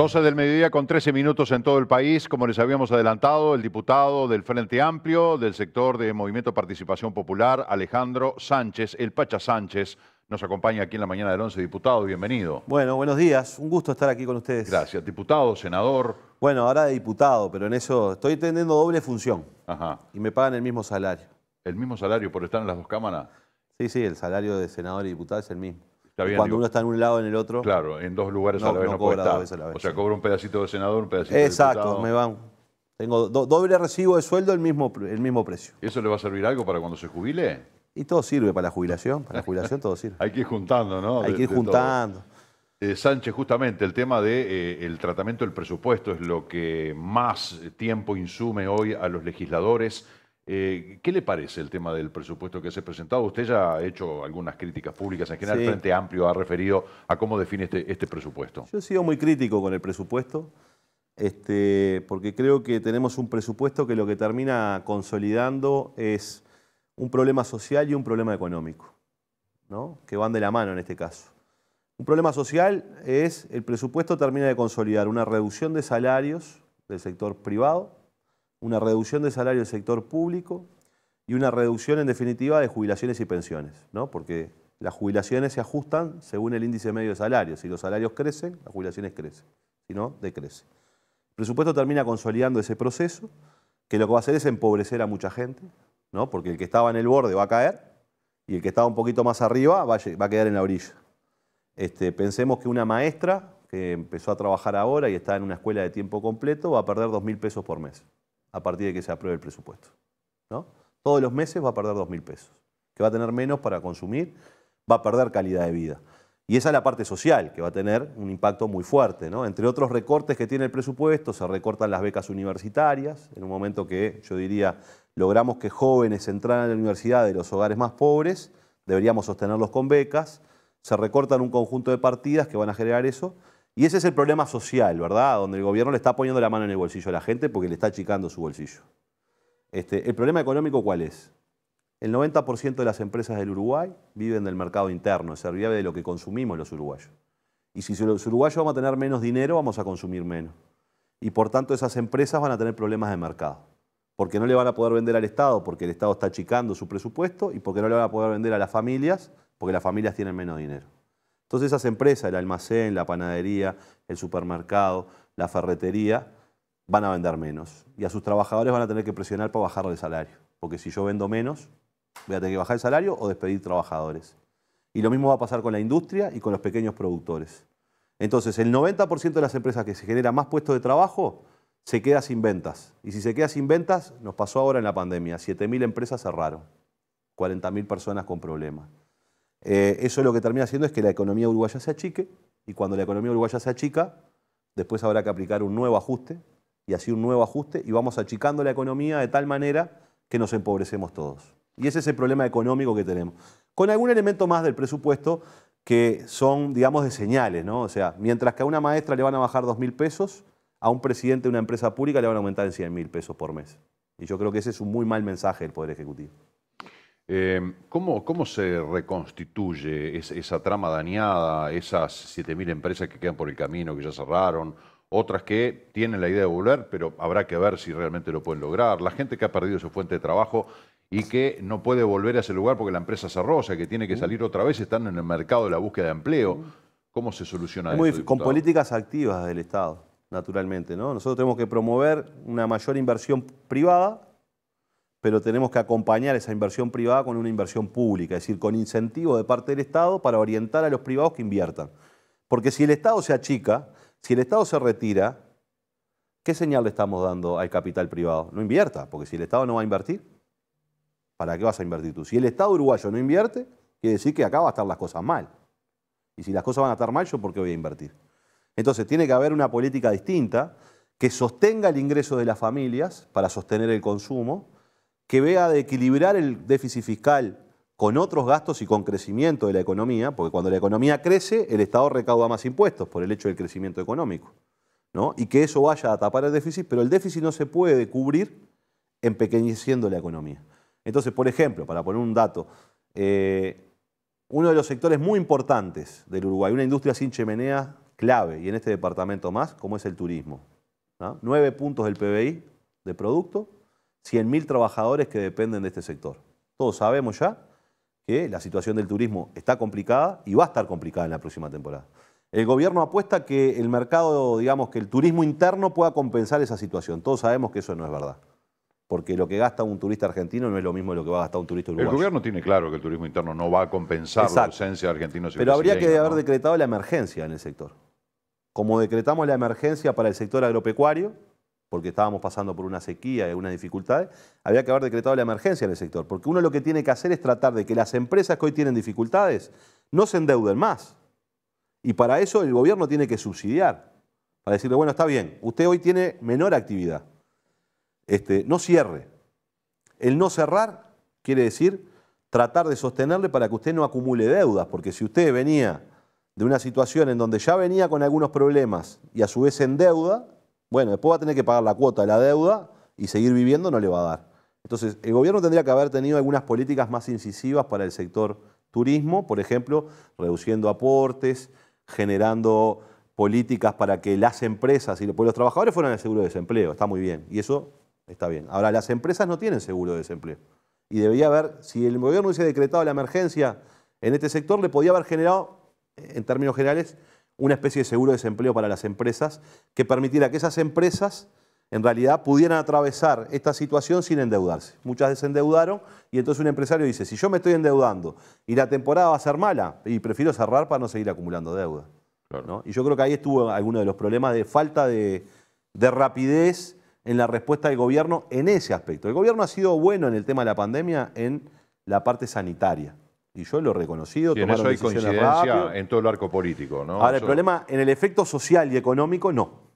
12 del mediodía con 13 minutos en todo el país. Como les habíamos adelantado, el diputado del Frente Amplio, del sector de Movimiento Participación Popular, Alejandro Sánchez, el Pacha Sánchez, nos acompaña aquí en la mañana del 11. Diputado, bienvenido. Bueno, buenos días. Un gusto estar aquí con ustedes. Gracias. Diputado, senador. Bueno, ahora de diputado, pero en eso estoy teniendo doble función. Ajá. Y me pagan el mismo salario. ¿El mismo salario por estar en las dos cámaras? Sí, sí, el salario de senador y diputado es el mismo cuando uno está en un lado en el otro. Claro, en dos lugares a la vez no, puede a la vez, o sea, cobro un pedacito de senador, un pedacito Exacto, Exacto, me van. Tengo doble recibo de sueldo, el mismo, el mismo precio. ¿Eso le va a servir algo para cuando se jubile? Y todo sirve para la jubilación, para la jubilación todo sirve. Hay que ir juntando, ¿no? Hay que ir juntando. Eh, Sánchez, justamente el tema de eh, tratamiento del presupuesto es lo que más tiempo insume hoy a los legisladores. Eh, ¿Qué le parece el tema del presupuesto que se ha presentado? Usted ya ha hecho algunas críticas públicas en general, el Frente Amplio ha referido a cómo define este, este, presupuesto. Yo he sido muy crítico con el presupuesto, este, porque creo que tenemos un presupuesto que lo que termina consolidando es un problema social y un problema económico, ¿no? que van de la mano en este caso. Un problema social es el presupuesto termina de consolidar una reducción de salarios del sector privado, una reducción de salario del sector público y una reducción en definitiva de jubilaciones y pensiones, ¿no? porque las jubilaciones se ajustan según el índice medio de salario. Si los salarios crecen, las jubilaciones crecen, si no, decrecen. El presupuesto termina consolidando ese proceso, que lo que va a hacer es empobrecer a mucha gente, ¿no? porque el que estaba en el borde va a caer y el que estaba un poquito más arriba va a, quedar en la orilla. Este, pensemos que una maestra que empezó a trabajar ahora y está en una escuela de tiempo completo va a perder 2.000 pesos por mes a partir de que se apruebe el presupuesto. Todos los meses va a perder 2.000 pesos, que va a tener menos para consumir, va a perder calidad de vida. Y esa es la parte social, que va a tener un impacto muy fuerte. Entre otros recortes que tiene el presupuesto, se recortan las becas universitarias, en un momento que yo diría, logramos que jóvenes entraran a la universidad de los hogares más pobres, deberíamos sostenerlos con becas, se recortan un conjunto de partidas que van a generar eso, y ese es el problema social, ¿verdad? Donde el gobierno le está poniendo la mano en el bolsillo a la gente porque le está achicando su bolsillo. Este, ¿El problema económico cuál es? El 90% de las empresas del Uruguay viven del mercado interno, el vive de lo que consumimos los uruguayos. Y si los uruguayos vamos a tener menos dinero, vamos a consumir menos. Y por tanto esas empresas van a tener problemas de mercado. Porque no le van a poder vender al Estado, porque el Estado está achicando su presupuesto, y porque no le van a poder vender a las familias, porque las familias tienen menos dinero. Entonces esas empresas, el almacén, la panadería, el supermercado, la ferretería, van a vender menos. Y a sus trabajadores van a tener que presionar para bajar el salario. Porque si yo vendo menos, voy a tener que bajar el salario o despedir trabajadores. Y lo mismo va a pasar con la industria y con los pequeños productores. Entonces, el 90% de las empresas que se generan más puestos de trabajo se queda sin ventas. Y si se queda sin ventas, nos pasó ahora en la pandemia. 7.000 empresas cerraron, 40.000 personas con problemas. Eh, eso lo que termina haciendo es que la economía uruguaya se achique y cuando la economía uruguaya se achica, después habrá que aplicar un nuevo ajuste y así un nuevo ajuste y vamos achicando la economía de tal manera que nos empobrecemos todos. Y ese es el problema económico que tenemos. Con algún elemento más del presupuesto que son, digamos, de señales, ¿no? O sea, mientras que a una maestra le van a bajar dos mil pesos, a un presidente de una empresa pública le van a aumentar en 100.000 mil pesos por mes. Y yo creo que ese es un muy mal mensaje del Poder Ejecutivo. Em, ¿cómo, ¿cómo, se reconstituye esa trama dañada, esas 7.000 empresas que quedan por el camino, que ya cerraron, otras que tienen la idea de volver, pero habrá que ver si realmente lo pueden lograr, la gente que ha perdido su fuente de trabajo y que no puede volver a ese lugar porque la empresa cerró, o sea, que tiene que mm. salir otra vez, están en el mercado de la búsqueda de empleo. ¿Cómo se soluciona eso? Con políticas activas del Estado, naturalmente. ¿no? Nosotros tenemos que promover una mayor inversión privada pero tenemos que acompañar esa inversión privada con una inversión pública, es decir, con incentivo de parte del Estado para orientar a los privados que inviertan. Porque si el Estado se achica, si el Estado se retira, ¿qué señal le estamos dando al capital privado? No invierta, porque si el Estado no va a invertir, ¿para qué vas a invertir tú? Si el Estado uruguayo no invierte, quiere decir que acá van a estar las cosas mal. Y si las cosas van a estar mal, ¿yo por qué voy a invertir? Entonces, tiene que haber una política distinta que sostenga el ingreso de las familias para sostener el consumo, que vea de equilibrar el déficit fiscal con otros gastos y con crecimiento de la economía, porque cuando la economía crece, el Estado recauda más impuestos por el hecho del crecimiento económico, ¿no? y que eso vaya a tapar el déficit, pero el déficit no se puede cubrir empequeñeciendo la economía. Entonces, por ejemplo, para poner un dato, eh, uno de los sectores muy importantes del Uruguay, una industria sin chimenea clave, y en este departamento más, como es el turismo. Nueve puntos del PBI de producto 100.000 trabajadores que dependen de este sector. Todos sabemos ya que la situación del turismo está complicada y va a estar complicada en la próxima temporada. El gobierno apuesta que el mercado, digamos, que el turismo interno pueda compensar esa situación. Todos sabemos que eso no es verdad. Porque lo que gasta un turista argentino no es lo mismo que lo que va a gastar un turista uruguayo. El gobierno tiene claro que el turismo interno no va a compensar la ausencia de argentinos y Pero habría que haber decretado la emergencia en el sector. Como decretamos la emergencia para el sector agropecuario, porque estábamos pasando por una sequía y unas dificultades, había que haber decretado la emergencia en el sector. Porque uno lo que tiene que hacer es tratar de que las empresas que hoy tienen dificultades no se endeuden más. Y para eso el gobierno tiene que subsidiar, para decirle, bueno, está bien, usted hoy tiene menor actividad, este, no cierre. El no cerrar quiere decir tratar de sostenerle para que usted no acumule deudas, porque si usted venía de una situación en donde ya venía con algunos problemas y a su vez en deuda, bueno, después va a tener que pagar la cuota de la deuda y seguir viviendo no le va a dar. Entonces, el gobierno tendría que haber tenido algunas políticas más incisivas para el sector turismo, por ejemplo, reduciendo aportes, generando políticas para que las empresas y los trabajadores fueran el seguro de desempleo, está muy bien, y eso está bien. Ahora, las empresas no tienen seguro de desempleo, y debería haber, si el gobierno hubiese decretado la emergencia en este sector, le podía haber generado, en términos generales, una especie de seguro de desempleo para las empresas que permitiera que esas empresas en realidad pudieran atravesar esta situación sin endeudarse. Muchas desendeudaron endeudaron y entonces un empresario dice, si yo me estoy endeudando y la temporada va a ser mala, y prefiero cerrar para no seguir acumulando deuda. Y yo creo que ahí estuvo alguno de los problemas de falta de, de rapidez en la respuesta del gobierno en ese aspecto. El gobierno ha sido bueno en el tema de la pandemia en la parte sanitaria y yo lo he reconocido. Y en eso hay en todo el arco político, ¿no? Ahora, el problema, en el efecto social y económico, no.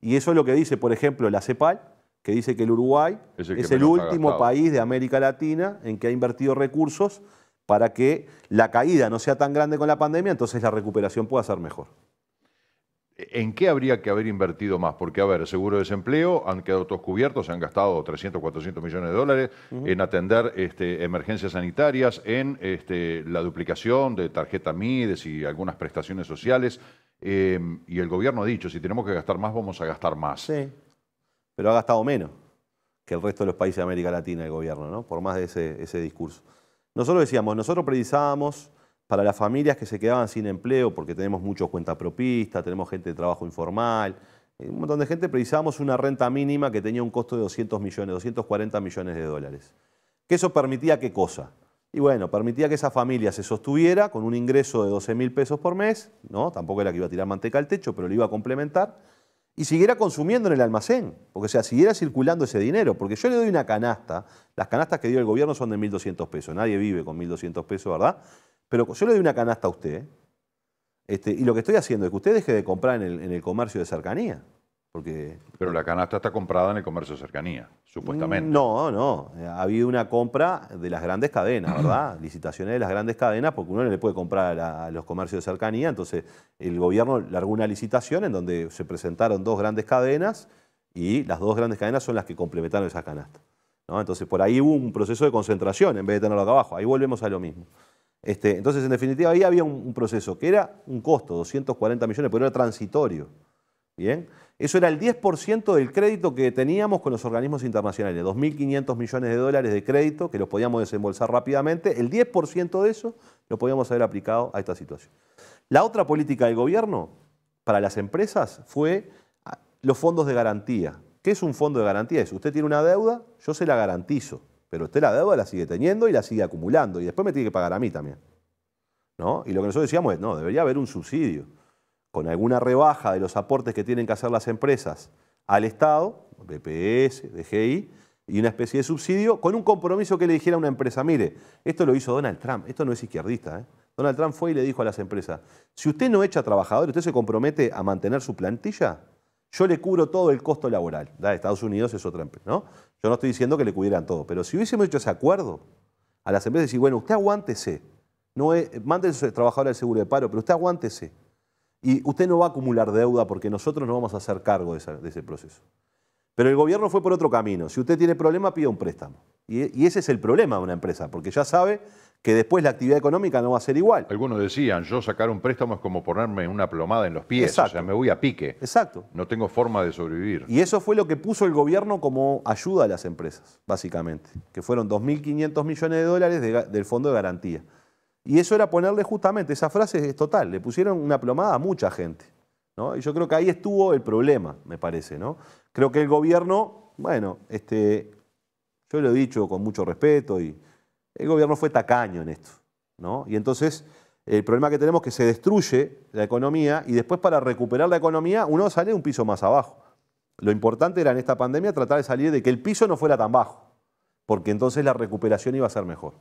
Y eso es lo que dice, por ejemplo, la CEPAL, que dice que el Uruguay es el último país de América Latina en que ha invertido recursos para que la caída no sea tan grande con la pandemia, entonces la recuperación pueda ser mejor. ¿En qué habría que haber invertido más? Porque, a ver, seguro de desempleo, han quedado todos cubiertos, se han gastado 300, 400 millones de dólares en atender este, emergencias sanitarias, en este, la duplicación de tarjeta MIDES y algunas prestaciones sociales. Em, y el gobierno ha dicho, si tenemos que gastar más, vamos a gastar más. Sí, pero ha gastado menos que el resto de los países de América Latina el gobierno, ¿no? Por más de ese, ese discurso. Nosotros decíamos, nosotros precisábamos para las familias que se quedaban sin empleo, porque tenemos muchos cuentapropistas, tenemos gente de trabajo informal, eh, un montón de gente, precisábamos una renta mínima que tenía un costo de 200 millones, 240 millones de dólares. ¿Que eso permitía qué cosa? Y bueno, permitía que esa familia se sostuviera con un ingreso de 12 mil pesos por mes, ¿no? Tampoco era que iba a tirar manteca al techo, pero lo iba a complementar, y siguiera consumiendo en el almacén, porque o sea, siguiera circulando ese dinero, porque yo le doy una canasta, las canastas que dio el gobierno son de 1.200 pesos, nadie vive con 1.200 pesos, ¿verdad? Pero yo le doy una canasta a usted, este, y lo que estoy haciendo es que usted deje de comprar en el, comercio de cercanía. Porque, Pero la canasta está comprada en el comercio de cercanía, supuestamente. No, no. Ha habido una compra de las grandes cadenas, ¿verdad? Licitaciones de las grandes cadenas, porque uno no le puede comprar a, los comercios de cercanía. Entonces, el gobierno largó una licitación en donde se presentaron dos grandes cadenas y las dos grandes cadenas son las que complementaron esa canasta. Entonces, por ahí hubo un proceso de concentración en vez de tenerlo acá abajo. Ahí volvemos a lo mismo. Este, entonces, en definitiva, ahí había un, proceso que era un costo, 240 millones, pero era transitorio. ¿Bien? Eso era el 10% del crédito que teníamos con los organismos internacionales, 2.500 millones de dólares de crédito que los podíamos desembolsar rápidamente, el 10% de eso lo podíamos haber aplicado a esta situación. La otra política del gobierno para las empresas fue ah, los fondos de garantía. ¿Qué es un fondo de garantía? Es usted tiene una deuda, yo se la garantizo. Pero usted la deuda la sigue teniendo y la sigue acumulando y después me tiene que pagar a mí también. ¿No? Y lo que nosotros decíamos es, no, debería haber un subsidio con alguna rebaja de los aportes que tienen que hacer las empresas al Estado, BPS, DGI, y una especie de subsidio con un compromiso que le dijera a una empresa, mire, esto lo hizo Donald Trump, esto no es izquierdista, ¿eh? Donald Trump fue y le dijo a las empresas, si usted no echa trabajadores, usted se compromete a mantener su plantilla, yo le cubro todo el costo laboral. Da, Estados Unidos es otra empresa, ¿no? Yo no estoy diciendo que le cubrieran todo, pero si hubiésemos hecho ese acuerdo a las empresas, decir, bueno, usted aguántese, no es, mande a sus al seguro de paro, pero usted aguántese. Y usted no va a acumular deuda porque nosotros no vamos a hacer cargo de, ese proceso. Pero el gobierno fue por otro camino. Si usted tiene problema, pida un préstamo. y ese es el problema de una empresa, porque ya sabe que después la actividad económica no va a ser igual. Algunos decían, yo sacar un préstamo es como ponerme una plomada en los pies, o sea, me voy a pique. Exacto. No tengo forma de sobrevivir. Y eso fue lo que puso el gobierno como ayuda a las empresas, básicamente, que fueron 2.500 millones de dólares del fondo de garantía. Y eso era ponerle justamente, esa frase es total, le pusieron una plomada a mucha gente. ¿no? Y yo creo que ahí estuvo el problema, me parece. ¿no? Creo que el gobierno, bueno, este, yo lo he dicho con mucho respeto y el gobierno fue tacaño en esto. ¿no? Y entonces el problema que tenemos es que se destruye la economía y después para recuperar la economía uno sale un piso más abajo. Lo importante era en esta pandemia tratar de salir de que el piso no fuera tan bajo, porque entonces la recuperación iba a ser mejor.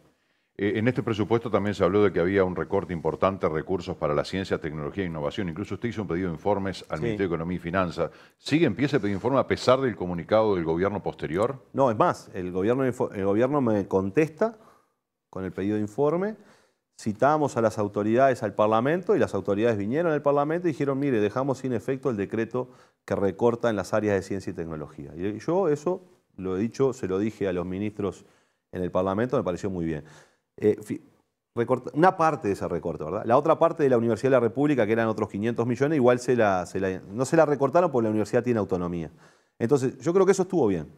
Eh, en este presupuesto también se habló de que había un recorte importante de recursos para la ciencia, tecnología e innovación. Incluso usted hizo un pedido de informes al Ministerio de Economía y Finanzas. ¿Sigue en pie ese pedido de informe a pesar del comunicado del gobierno posterior? No, es más, el gobierno, el gobierno me contesta con el pedido de informe, citamos a las autoridades al Parlamento y las autoridades vinieron al Parlamento y dijeron, mire, dejamos sin efecto el decreto que recorta en las áreas de ciencia y tecnología. Y yo eso lo he dicho, se lo dije a los ministros en el Parlamento, me pareció muy bien. Eh, una parte de ese recorte, ¿verdad? La otra parte de la Universidad de la República, que eran otros 500 millones, igual no se la recortaron porque la universidad tiene autonomía. Entonces, yo creo que eso estuvo bien.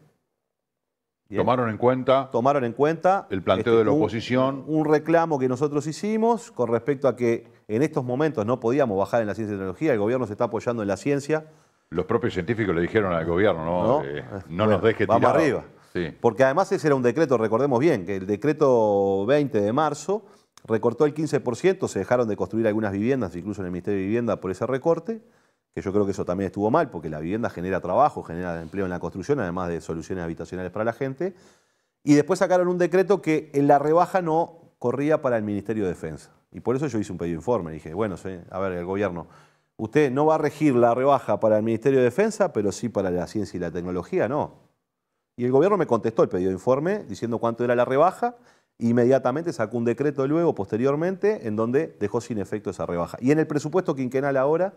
Tomaron en cuenta. Tomaron en cuenta. El planteo este, de la oposición. Un, reclamo que nosotros hicimos con respecto a que en estos momentos no podíamos bajar en la ciencia y tecnología, el gobierno se está apoyando en la ciencia. Los propios científicos le dijeron al gobierno, no, no, eh, ah, nos deje tirar. Vamos arriba. Porque además ese era un decreto, recordemos bien, que el decreto 20 de marzo recortó el 15%, se dejaron de construir algunas viviendas, incluso en el Ministerio de Vivienda por ese recorte que yo creo que eso también estuvo mal, porque la vivienda genera trabajo, genera empleo en la construcción, además de soluciones habitacionales para la gente. Y después sacaron un decreto que en la rebaja no corría para el Ministerio de Defensa. Y por eso yo hice un pedido de informe. Dije, bueno, a ver, el gobierno, usted no va a regir la rebaja para el Ministerio de Defensa, pero sí para la ciencia y la tecnología, no. Y el gobierno me contestó el pedido de informe diciendo cuánto era la rebaja. inmediatamente sacó un decreto luego, posteriormente, en donde dejó sin efecto esa rebaja. Y en el presupuesto quinquenal ahora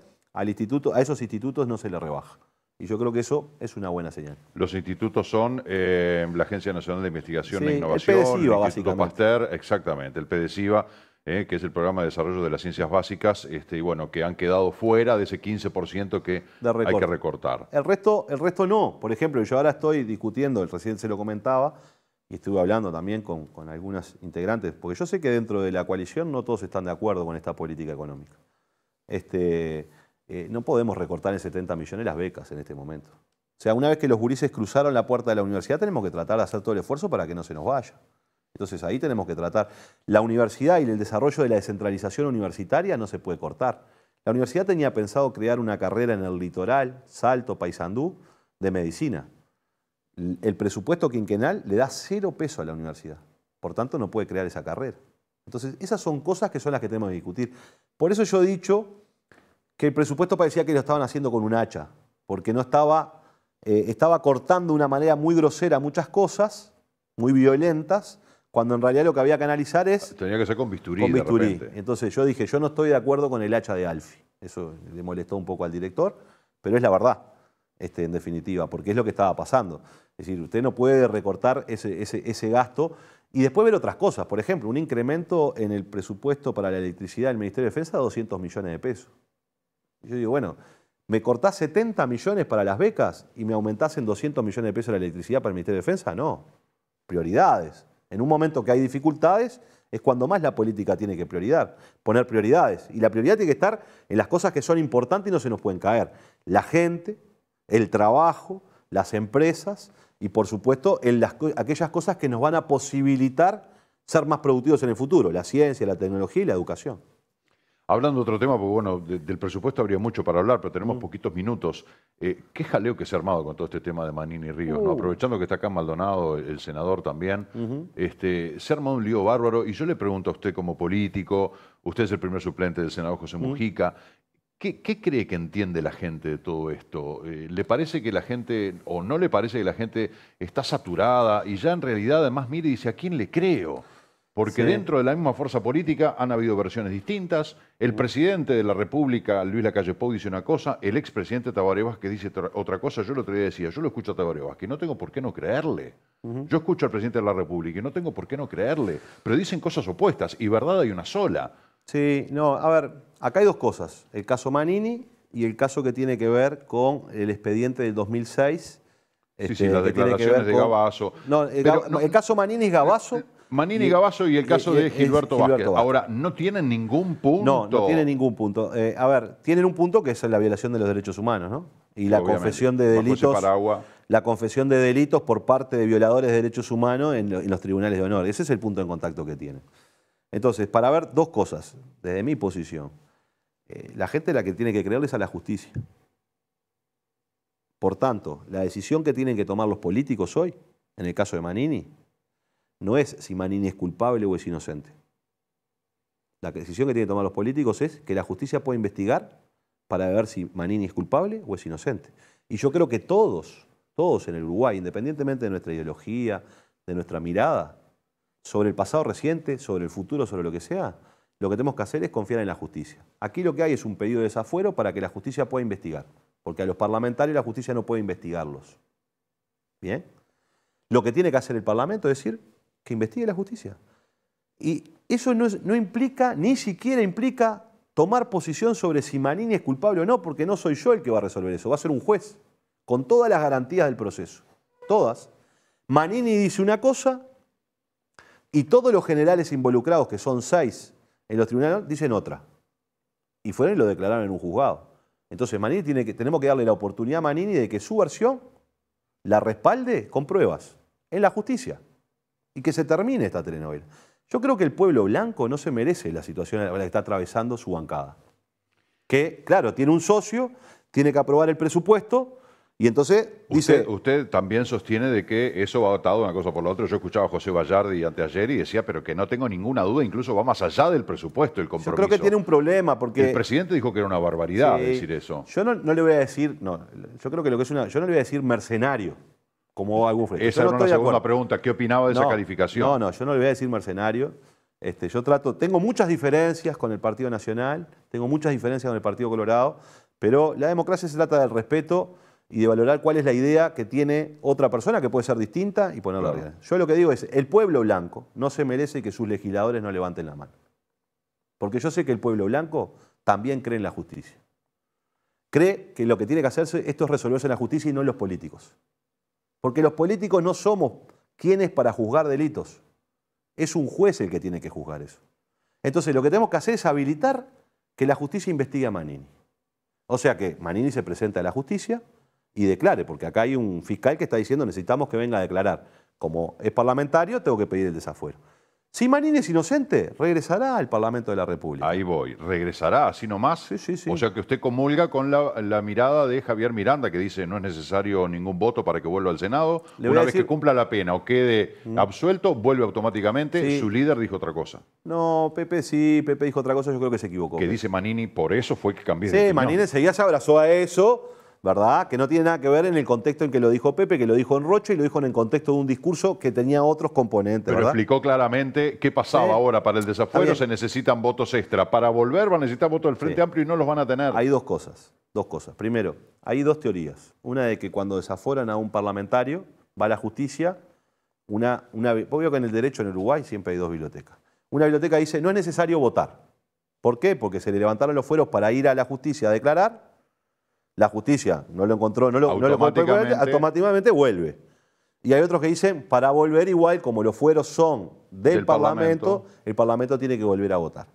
instituto, a esos institutos no se le rebaja. Y yo creo que eso es una buena señal. Los institutos son eh, la Agencia Nacional de Investigación e Innovación, el, el exactamente, el PDCIVA, eh, que es el Programa de Desarrollo de las Ciencias Básicas, este, y bueno, que han quedado fuera de ese 15% que hay que recortar. El resto, el resto no. Por ejemplo, yo ahora estoy discutiendo, el recién se lo comentaba, y estuve hablando también con, con algunas integrantes, porque yo sé que dentro de la coalición no todos están de acuerdo con esta política económica. Este, eh, no podemos recortar en 70 millones las becas en este momento. O sea, una vez que los gurises cruzaron la puerta de la universidad, tenemos que tratar de hacer todo el esfuerzo para que no se nos vaya. Entonces ahí tenemos que tratar. La universidad y el desarrollo de la descentralización universitaria no se puede cortar. La universidad tenía pensado crear una carrera en el litoral, Salto, Paysandú, de medicina. El presupuesto quinquenal le da cero peso a la universidad. Por tanto, no puede crear esa carrera. Entonces, esas son cosas que son las que tenemos que discutir. Por eso yo he dicho que el presupuesto parecía que lo estaban haciendo con un hacha, porque no estaba, eh, estaba cortando de una manera muy grosera muchas cosas, muy violentas, cuando en realidad lo que había que analizar es... Tenía que ser con bisturí. Entonces yo dije, yo no estoy de acuerdo con el hacha de Alfi. Eso le molestó un poco al director, pero es la verdad, este, en definitiva, porque es lo que estaba pasando. Es decir, usted no puede recortar ese, ese, ese gasto y después ver otras cosas. Por ejemplo, un incremento en el presupuesto para la electricidad del Ministerio de Defensa de 200 millones de pesos. Yo digo, bueno, ¿me cortás 70 millones para las becas y me aumentás en 200 millones de pesos la electricidad para el Ministerio de Defensa? No. Prioridades. En un momento que hay dificultades, es cuando más la política tiene que priorizar, poner prioridades. Y la prioridad tiene que estar en las cosas que son importantes y no se nos pueden caer. La gente, el trabajo, las empresas y por supuesto en aquellas cosas que nos van a posibilitar ser más productivos en el futuro, la ciencia, la tecnología y la educación. Hablando de otro tema, porque bueno, del presupuesto habría mucho para hablar, pero tenemos mm. poquitos minutos. Eh, ¿Qué jaleo que se ha armado con todo este tema de Manini y Ríos? ¿no? Uh. Aprovechando que está acá Maldonado, el senador también, este, se ha armado un lío bárbaro. Y yo le pregunto a usted como político, usted es el primer suplente del senador José mm. Mujica, ¿Qué, cree que entiende la gente de todo esto? Eh, ¿Le parece que la gente, o no le parece que la gente está saturada y ya en realidad además mire y dice, ¿a quién le creo? Porque dentro de la misma fuerza política han habido versiones distintas. El presidente de la República, Luis Lacalle Pou, dice una cosa, el expresidente Tabaré que dice otra cosa. Yo lo otro día decía, yo lo escucho a Tabaré Vázquez, no tengo por qué no creerle. Yo escucho al presidente de la República y no tengo por qué no creerle. Pero dicen cosas opuestas y verdad hay una sola. Sí, no, a ver, acá hay dos cosas. El caso Manini y el caso que tiene que ver con el expediente del 2006. sí, sí, este, las declaraciones de Gabazo. Eh, no, el, caso Manini es Gabazo. Manini y, y el caso de Gilberto, Vázquez. Ahora, no tienen ningún punto. No, no tienen ningún punto. Eh, a ver, tienen un punto que es la violación de los derechos humanos, ¿no? Y la confesión de delitos. La confesión de delitos por parte de violadores de derechos humanos en, los tribunales de honor. Ese es el punto de contacto que tienen. Entonces, para ver dos cosas, desde mi posición. Eh, la gente la que tiene que creerles a la justicia. Por tanto, la decisión que tienen que tomar los políticos hoy, en el caso de Manini, no es si Manini es culpable o es inocente. La decisión que tienen que tomar los políticos es que la justicia pueda investigar para ver si Manini es culpable o es inocente. Y yo creo que todos, todos en el Uruguay, independientemente de nuestra ideología, de nuestra mirada, sobre el pasado reciente, sobre el futuro, sobre lo que sea, lo que tenemos que hacer es confiar en la justicia. Aquí lo que hay es un pedido de desafuero para que la justicia pueda investigar, porque a los parlamentarios la justicia no puede investigarlos. ¿Bien? Lo que tiene que hacer el Parlamento es decir, investigue la justicia. Y eso no, no implica, ni siquiera implica tomar posición sobre si Manini es culpable o no, porque no soy yo el que va a resolver eso, va a ser un juez, con todas las garantías del proceso, todas. Manini dice una cosa y todos los generales involucrados, que son seis en los tribunales, dicen otra. Y fueron y lo declararon en un juzgado. Entonces Manini tiene que, tenemos que darle la oportunidad a Manini de que su versión la respalde con pruebas en la justicia y que se termine esta telenovela. Yo creo que el pueblo blanco no se merece la situación en la que está atravesando su bancada. Que, claro, tiene un socio, tiene que aprobar el presupuesto, y entonces dice... Usted, también sostiene de que eso va atado una cosa por la otra. Yo escuchaba a José Vallardi anteayer y decía, pero que no tengo ninguna duda, incluso va más allá del presupuesto, el compromiso. Yo creo que tiene un problema porque... El presidente dijo que era una barbaridad decir eso. Yo no, le voy a decir... No, yo creo que lo que es Yo no le voy a decir mercenario como Esa no una segunda pregunta, ¿qué opinaba de esa calificación? No, no, yo no le voy a decir mercenario. Este, yo trato, tengo muchas diferencias con el Partido Nacional, tengo muchas diferencias con el Partido Colorado, pero la democracia se trata del respeto y de valorar cuál es la idea que tiene otra persona que puede ser distinta y ponerla Yo lo que digo es, el pueblo blanco no se merece que sus legisladores no levanten la mano. Porque yo sé que el pueblo blanco también cree en la justicia. Cree que lo que tiene que hacerse esto es resolverse en la justicia y no en los políticos. Porque los políticos no somos quienes para juzgar delitos. Es un juez el que tiene que juzgar eso. Entonces lo que tenemos que hacer es habilitar que la justicia investigue a Manini. O sea que Manini se presenta a la justicia y declare, porque acá hay un fiscal que está diciendo necesitamos que venga a declarar. Como es parlamentario, tengo que pedir el desafuero. Si Manini es inocente, regresará al Parlamento de la República. Ahí voy, regresará, así nomás. Sí, sí, sí. O sea que usted comulga con la, mirada de Javier Miranda, que dice no es necesario ningún voto para que vuelva al Senado. Una vez que cumpla la pena o quede mm. absuelto, vuelve automáticamente. Su líder dijo otra cosa. No, Pepe sí, Pepe dijo otra cosa, yo creo que se equivocó. Que dice Manini, por eso fue que cambió de opinión. Sí, Manini enseguida se abrazó a eso ¿verdad? Que no tiene nada que ver en el contexto en que lo dijo Pepe, que lo dijo en Roche y lo dijo en el contexto de un discurso que tenía otros componentes. Pero explicó claramente qué pasaba ahora para el desafuero, se necesitan votos extra. Para volver van a necesitar votos del Frente Amplio y no los van a tener. Hay dos cosas, dos cosas. Primero, hay dos teorías. Una de que cuando desaforan a un parlamentario, va a la justicia, una, una, obvio que en el derecho en Uruguay siempre hay dos bibliotecas. Una biblioteca dice, no es necesario votar. ¿Por qué? Porque se le levantaron los fueros para ir a la justicia a declarar la justicia no lo encontró, no lo, automáticamente, automáticamente vuelve. Y hay otros que dicen, para volver igual, como los fueros son del, parlamento, el Parlamento tiene que volver a votar.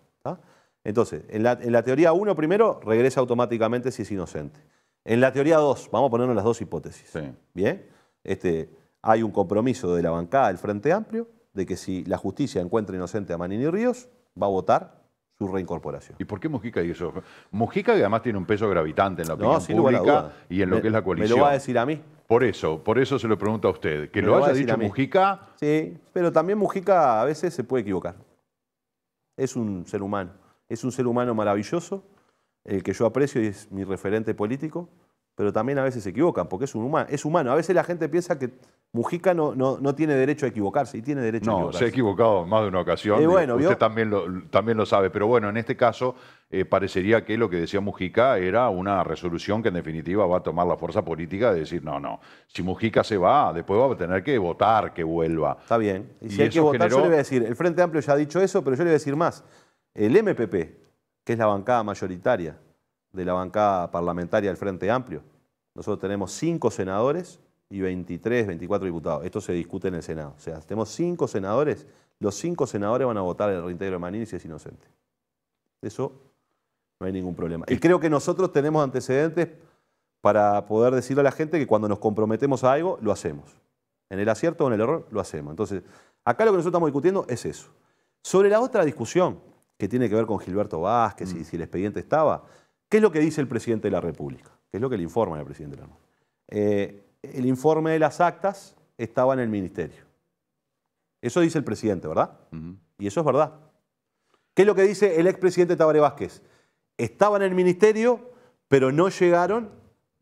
Entonces, en la, teoría 1, primero, regresa automáticamente si es inocente. En la teoría 2, vamos a ponernos las dos hipótesis. Bien, este, hay un compromiso de la bancada del Frente Amplio de que si la justicia encuentra inocente a Manini Ríos, va a votar su reincorporación. ¿Y por qué Mujica y eso? Mujica que además tiene un peso gravitante en la opinión pública y en lo que es la coalición. Me lo va a decir a mí. Por eso, por eso se lo pregunto a usted. Que lo, haya dicho Mujica... Sí, pero también Mujica a veces se puede equivocar. Es un ser humano. Es un ser humano maravilloso, el que yo aprecio y es mi referente político pero también a veces se equivocan, porque es, un humano, es humano. A veces la gente piensa que Mujica no, no, tiene derecho a equivocarse, y tiene derecho a equivocarse. No, se ha equivocado más de una ocasión. Eh, bueno, Usted también lo, también lo sabe, pero bueno, en este caso eh, parecería que lo que decía Mujica era una resolución que en definitiva va a tomar la fuerza política de decir, no, no, si Mujica se va, después va a tener que votar que vuelva. Está bien, y si hay que votar, yo le voy a decir, el Frente Amplio ya ha dicho eso, pero yo le voy a decir más, el MPP, que es la bancada mayoritaria, de la bancada parlamentaria del Frente Amplio. Nosotros tenemos cinco senadores y 23, 24 diputados. Esto se discute en el Senado. O sea, tenemos cinco senadores, los cinco senadores van a votar el reintegro de Manini si es inocente. Eso no hay ningún problema. Y creo que nosotros tenemos antecedentes para poder decirle a la gente que cuando nos comprometemos a algo, lo hacemos. En el acierto o en el error, lo hacemos. Entonces, acá lo que nosotros estamos discutiendo es eso. Sobre la otra discusión, que tiene que ver con Gilberto Vázquez y mm. si el expediente estaba, ¿Qué es lo que dice el presidente de la República? ¿Qué es lo que le informa el presidente de la República? Eh, el informe de las actas estaba en el ministerio. Eso dice el presidente, ¿verdad? Y eso es verdad. ¿Qué es lo que dice el expresidente Tabare Vázquez? Estaba en el ministerio, pero no llegaron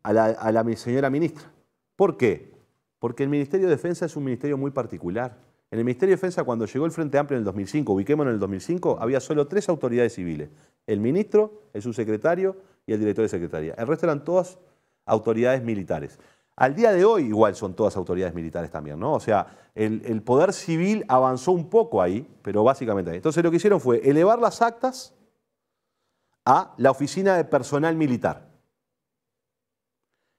a la, a la señora ministra. ¿Por qué? Porque el Ministerio de Defensa es un ministerio muy particular. En el Ministerio de Defensa, cuando llegó el Frente Amplio en el 2005, ubiquémonos en el 2005, había solo tres autoridades civiles. El ministro, el subsecretario y el director de secretaría. El resto eran todas autoridades militares. Al día de hoy igual son todas autoridades militares también, ¿no? O sea, el, el poder civil avanzó un poco ahí, pero básicamente ahí. Entonces lo que hicieron fue elevar las actas a la oficina de personal militar.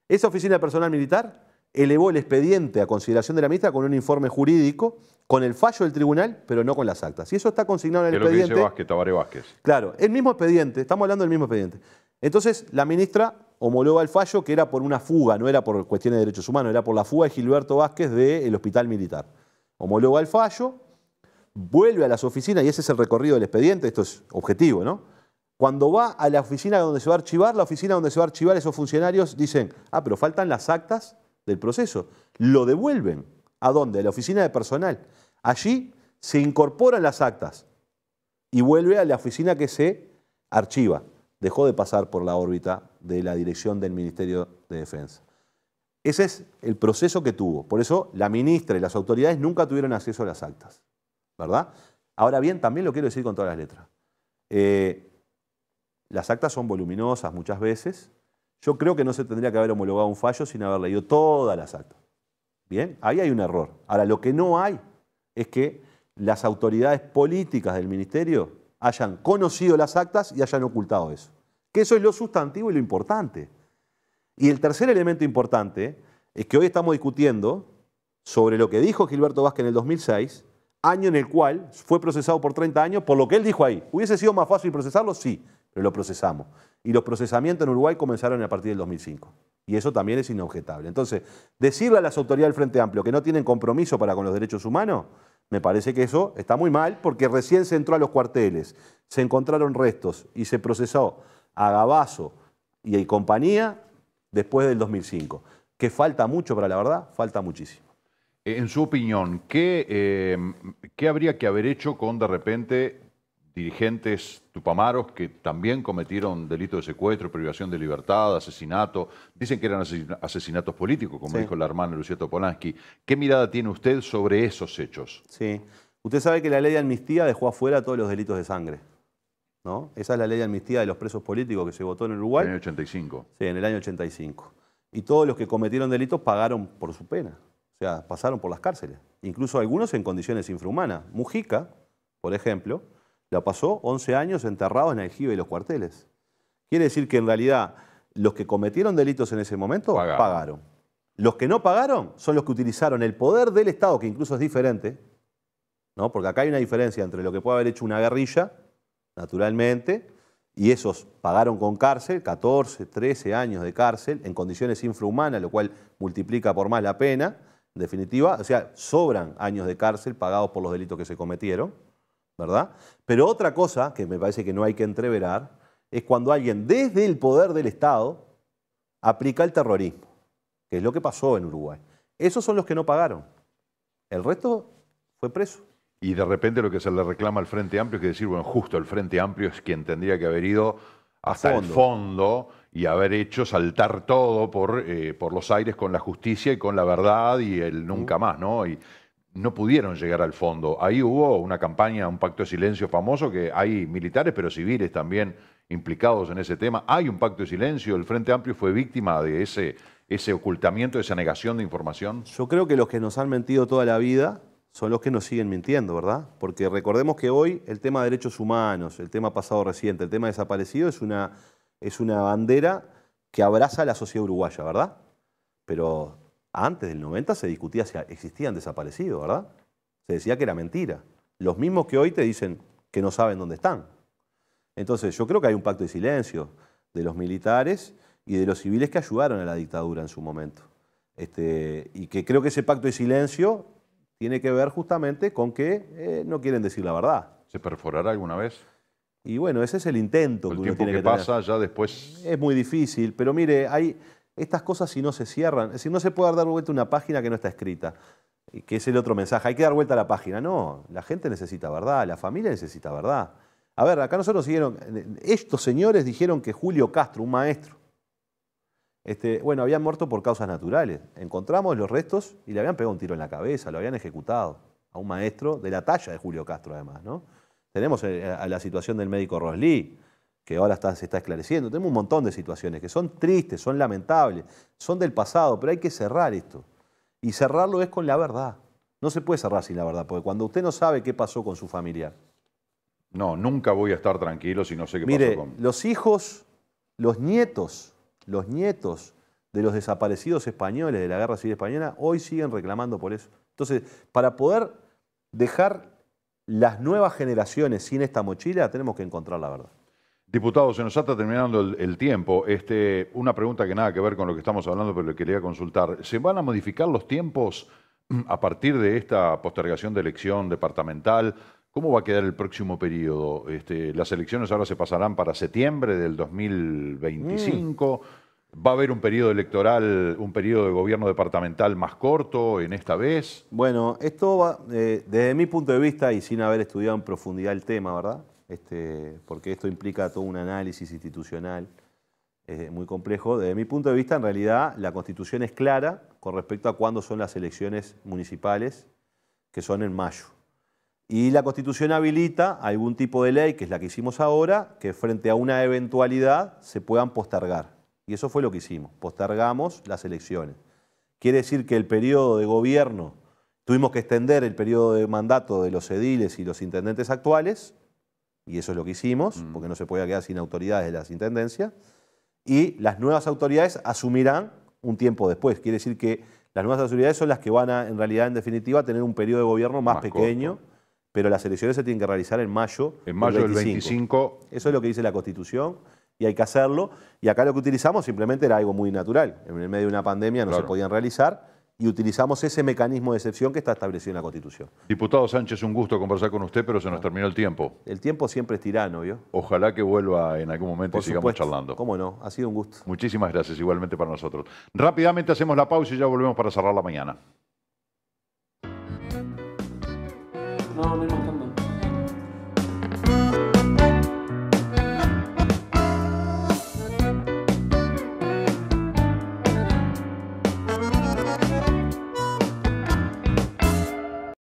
Esa oficina de personal militar elevó el expediente a consideración de la ministra con un informe jurídico, con el fallo del tribunal, pero no con las actas. Y eso está consignado en el expediente. Vázquez, Claro, el mismo expediente, estamos hablando del mismo expediente. Entonces, la ministra homologa el fallo que era por una fuga, no era por cuestiones de derechos humanos, era por la fuga de Gilberto Vázquez del hospital militar. Homologa el fallo, vuelve a las oficinas, y ese es el recorrido del expediente, esto es objetivo, ¿no? Cuando va a la oficina donde se va a archivar, la oficina donde se va a archivar esos funcionarios dicen, ah, pero faltan las actas del proceso. Lo devuelven. ¿A dónde? A la oficina de personal. Allí se incorporan las actas y vuelve a la oficina que se archiva. Dejó de pasar por la órbita de la dirección del Ministerio de Defensa. Ese es el proceso que tuvo. Por eso la ministra y las autoridades nunca tuvieron acceso a las actas. ¿Verdad? Ahora bien, también lo quiero decir con todas las letras. Eh, las actas son voluminosas muchas veces yo creo que no se tendría que haber homologado un fallo sin haber leído todas las actas. Bien, ahí hay un error. Ahora, lo que no hay es que las autoridades políticas del ministerio hayan conocido las actas y hayan ocultado eso. Que eso es lo sustantivo y lo importante. Y el tercer elemento importante es que hoy estamos discutiendo sobre lo que dijo Gilberto Vázquez en el 2006, año en el cual fue procesado por 30 años por lo que él dijo ahí. ¿Hubiese sido más fácil procesarlo? Sí pero lo procesamos. Y los procesamientos en Uruguay comenzaron a partir del 2005. Y eso también es inobjetable. Entonces, decirle a las autoridades del Frente Amplio que no tienen compromiso para con los derechos humanos, me parece que eso está muy mal, porque recién se entró a los cuarteles, se encontraron restos y se procesó a Gabazo y a compañía después del 2005. Que falta mucho para la verdad, falta muchísimo. En su opinión, ¿qué eh, habría que haber hecho con de repente dirigentes tupamaros que también cometieron delitos de secuestro, privación de libertad, asesinato. Dicen que eran asesinatos políticos, como dijo la hermana Lucía Topolansky. ¿Qué mirada tiene usted sobre esos hechos? Sí. Usted sabe que la ley de amnistía dejó afuera todos los delitos de sangre. ¿no? Esa es la ley de amnistía de los presos políticos que se votó en Uruguay. En el año 85. Sí, en el año 85. Y todos los que cometieron delitos pagaron por su pena. O sea, pasaron por las cárceles. Incluso algunos en condiciones infrahumanas. Mujica, por ejemplo, la pasó 11 años enterrado en el jibe y los cuarteles. Quiere decir que en realidad los que cometieron delitos en ese momento pagaron. Los que no pagaron son los que utilizaron el poder del Estado, que incluso es diferente, ¿no? porque acá hay una diferencia entre lo que puede haber hecho una guerrilla, naturalmente, y esos pagaron con cárcel, 14, 13 años de cárcel, en condiciones infrahumanas, lo cual multiplica por más la pena, en definitiva, o sea, sobran años de cárcel pagados por los delitos que se cometieron. ¿verdad? Pero otra cosa que me parece que no hay que entreverar es cuando alguien desde el poder del Estado aplica el terrorismo, que es lo que pasó en Uruguay. Esos son los que no pagaron. El resto fue preso. Y de repente lo que se le reclama al Frente Amplio es que decir, bueno, justo el Frente Amplio es quien tendría que haber ido hasta fondo. el fondo y haber hecho saltar todo por, eh, por los aires con la justicia y con la verdad y el nunca más, ¿no? no pudieron llegar al fondo. Ahí hubo una campaña, un pacto de silencio famoso, que hay militares, pero civiles también implicados en ese tema. Hay un pacto de silencio, el Frente Amplio fue víctima de ese, ocultamiento, de esa negación de información. Yo creo que los que nos han mentido toda la vida son los que nos siguen mintiendo, ¿verdad? Porque recordemos que hoy el tema de derechos humanos, el tema pasado reciente, el tema desaparecido es una, es una bandera que abraza a la sociedad uruguaya, ¿verdad? Pero antes del 90 se discutía si existían desaparecidos, ¿verdad? Se decía que era mentira. Los mismos que hoy te dicen que no saben dónde están. Entonces yo creo que hay un pacto de silencio de los militares y de los civiles que ayudaron a la dictadura en su momento. Este, y que creo que ese pacto de silencio tiene que ver justamente con que eh, no quieren decir la verdad. ¿Se perforará alguna vez? Y bueno, ese es el intento el que uno tiene que, que pasa ya después. Es muy difícil, pero mire, hay, estas cosas si no se cierran, si no se puede dar vuelta una página que no está escrita, que es el otro mensaje, hay que dar vuelta a la página, no, la gente necesita verdad, la familia necesita verdad. A ver, acá nosotros siguieron, eh, estos señores dijeron que Julio Castro, un maestro, este, bueno, habían muerto por causas naturales. Encontramos los restos y le habían pegado un tiro en la cabeza, lo habían ejecutado a un maestro de la talla de Julio Castro, además, ¿no? Tenemos eh, a la situación del médico Rosli, que ahora se está esclareciendo. Tenemos un montón de situaciones que son tristes, son lamentables, son del pasado, pero hay que cerrar esto. Y cerrarlo es con la verdad. No se puede cerrar sin la verdad, porque cuando usted no sabe qué pasó con su familiar. No, nunca voy a estar tranquilo si no sé qué pasó con. Los hijos, los nietos, los nietos de los desaparecidos españoles de la Guerra Civil Española hoy siguen reclamando por eso. Entonces, para poder dejar las nuevas generaciones sin esta mochila, tenemos que encontrar la verdad. Diputado, se nos está terminando el, tiempo. Este, una pregunta que nada que ver con lo que estamos hablando, pero le quería consultar. ¿Se van a modificar los tiempos mm, a partir de esta postergación de elección departamental? ¿Cómo va a quedar el próximo periodo? Este, las elecciones ahora se pasarán para septiembre del 2025. Mm. ¿Va a haber un periodo electoral, un periodo de gobierno departamental más corto en esta vez? Bueno, esto va, eh, desde mi punto de vista y sin haber estudiado en profundidad el tema, ¿verdad? Este, porque esto implica todo un análisis institucional eh, muy complejo. Desde mi punto de vista, en realidad, la Constitución es clara con respecto a cuándo son las elecciones municipales, que son en mayo. Y la Constitución habilita algún tipo de ley, que es la que hicimos ahora, que frente a una eventualidad se puedan postergar. Y eso fue lo que hicimos, postergamos las elecciones. Quiere decir que el periodo de gobierno, tuvimos que extender el periodo de mandato de los ediles y los intendentes actuales, y eso es lo que hicimos, mm. porque no se podía quedar sin autoridades de las intendencias, y las nuevas autoridades asumirán un tiempo después. Quiere decir que las nuevas autoridades son las que van a, en realidad, en definitiva, tener un periodo de gobierno más, pequeño, pero las elecciones se tienen que realizar en mayo. En mayo del 25. Eso es lo que dice la Constitución y hay que hacerlo. Y acá lo que utilizamos simplemente era algo muy natural. En el medio de una pandemia no se podían realizar y utilizamos ese mecanismo de excepción que está establecido en la Constitución. Diputado Sánchez, un gusto conversar con usted, pero se nos terminó el tiempo. El tiempo siempre es tirano, ¿vio? Ojalá que vuelva en algún momento y sigamos supuesto. charlando. Cómo no, ha sido un gusto. Muchísimas gracias, igualmente para nosotros. Rápidamente hacemos la pausa y ya volvemos para cerrar la mañana.